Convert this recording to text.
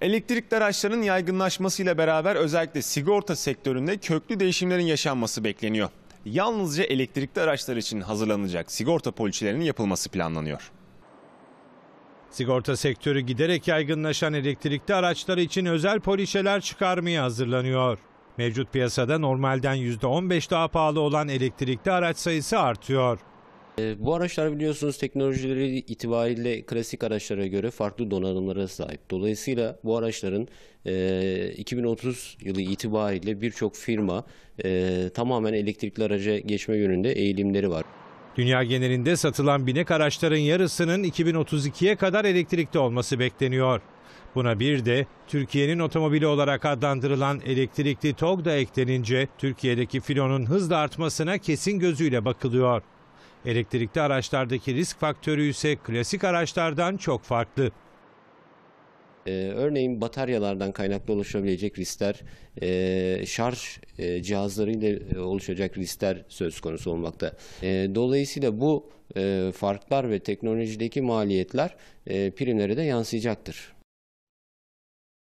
Elektrikli araçların yaygınlaşmasıyla beraber özellikle sigorta sektöründe köklü değişimlerin yaşanması bekleniyor. Yalnızca elektrikli araçlar için hazırlanacak sigorta poliçelerinin yapılması planlanıyor. Sigorta sektörü giderek yaygınlaşan elektrikli araçlar için özel poliçeler çıkarmaya hazırlanıyor. Mevcut piyasada normalden %15 daha pahalı olan elektrikli araç sayısı artıyor. Ee, bu araçlar biliyorsunuz teknolojileri itibariyle klasik araçlara göre farklı donanımlara sahip. Dolayısıyla bu araçların 2030 e, yılı itibariyle birçok firma e, tamamen elektrikli araca geçme yönünde eğilimleri var. Dünya genelinde satılan binek araçların yarısının 2032'ye kadar elektrikli olması bekleniyor. Buna bir de Türkiye'nin otomobili olarak adlandırılan elektrikli TOG da eklenince Türkiye'deki filonun hızla artmasına kesin gözüyle bakılıyor. Elektrikli araçlardaki risk faktörü ise klasik araçlardan çok farklı. Ee, örneğin bataryalardan kaynaklı oluşabilecek riskler, ee, şarj e, cihazlarıyla e, oluşacak riskler söz konusu olmakta. Ee, dolayısıyla bu e, farklar ve teknolojideki maliyetler primlere de yansıyacaktır.